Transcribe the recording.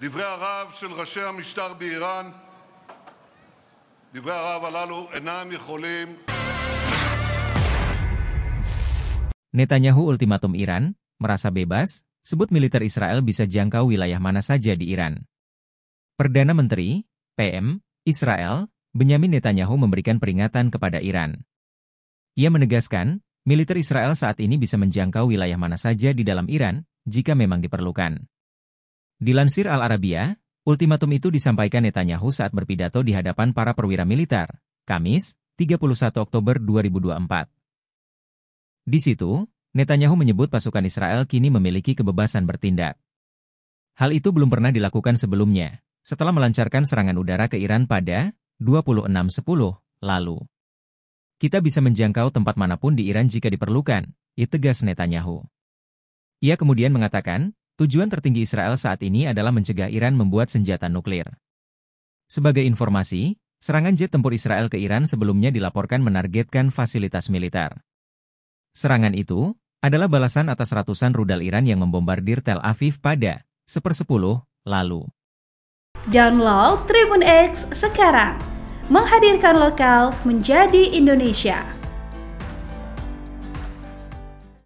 דברי הרהב של ראשי המשטר באיראן, דברי הרהב הללו אינם יכולים... Netanyahu ultimatum Iran, merasa bebas, sebut militer Israel bisa jangkau wilayah mana saja di Iran. Perdana Menteri, PM, Israel, Benyamin Netanyahu memberikan peringatan kepada Iran. Ia menegaskan, militer Israel saat ini bisa menjangkau wilayah mana saja di dalam Iran, jika memang diperlukan. Dilansir al Arabia, ultimatum itu disampaikan Netanyahu saat berpidato di hadapan para perwira militer, Kamis, 31 Oktober 2024. Di situ, Netanyahu menyebut pasukan Israel kini memiliki kebebasan bertindak. Hal itu belum pernah dilakukan sebelumnya, setelah melancarkan serangan udara ke Iran pada 26.10 lalu. Kita bisa menjangkau tempat manapun di Iran jika diperlukan, itegas tegas Netanyahu. Ia kemudian mengatakan, Tujuan tertinggi Israel saat ini adalah mencegah Iran membuat senjata nuklir. Sebagai informasi, serangan jet tempur Israel ke Iran sebelumnya dilaporkan menargetkan fasilitas militer. Serangan itu adalah balasan atas ratusan rudal Iran yang membombardir Tel Aviv pada sepersepuluh lalu. Download Tribun X sekarang, menghadirkan lokal menjadi Indonesia.